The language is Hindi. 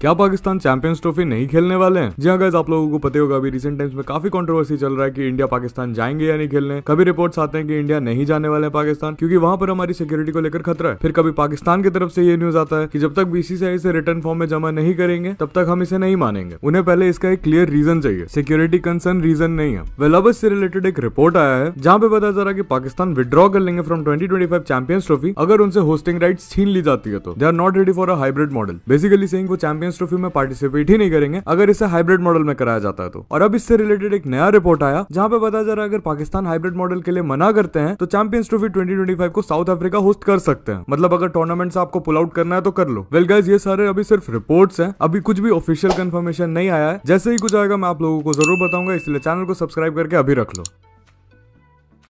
क्या पाकिस्तान चैंपियंस ट्रॉफी नहीं खेलने वाले हैं जी अगर हाँ आप लोगों को पता होगा अभी रिसेंट टाइम्स में काफी कंट्रोवर्सी चल रहा है कि इंडिया पाकिस्तान जाएंगे या नहीं खेलने कभी रिपोर्ट्स आते हैं कि इंडिया नहीं जाने वाले हैं पाकिस्तान क्योंकि वहां पर हमारी सिक्योरिटी को लेकर खतरा है फिर कभी पाकिस्तान की तरफ से ये न्यूज आता है की जब तक बीसीसीआई इसे रिटर्न फॉर्म में जमा नहीं करेंगे तब तक हम इसे नहीं मानेंगे उन्हें पहले इसका एक क्लियर रीजन चाहिए सिक्योरिटी कंसर्न रीजन नहीं है वेलाबस से रिलेटेड एक रिपोर्ट आया है जहाँ पे पता है की पाकिस्तान विद्रॉ कर लेंगे from twenty twenty five champions trophy अगर उनसे होस्टिंग राइट छीन ली जाती है तो they are not ready for a hybrid model basically saying वो चैंपियन सेकंड ट्रॉफी में पार्टिसिपेट ही नहीं करेंगे अगर इसे हाइब्रिड मॉडल में कराया जाता है तो और अब इससे रिलेटेड एक नया रिपोर्ट आया जहाँ पे बताया जा रहा है अगर पाकिस्तान हाइब्रिड मॉडल के लिए मना करते हैं तो चैंपियंस ट्रॉफी ट्वेंटी को साउथ अफ्रीका होस्ट कर सकते हैं मतलब अगर टूर्नामेंट से आपको पुल आउट करना है तो कर लो वेल गाइज ये सारे अभी सिर्फ रिपोर्ट है अभी कुछ भी ऑफिशियल कन्फर्मेशन नहीं आया है जैसे ही कुछ आएगा मैं आप लोगों को जरूर बताऊंगा इसलिए चैनल को सब्सक्राइब करके अभी रख लो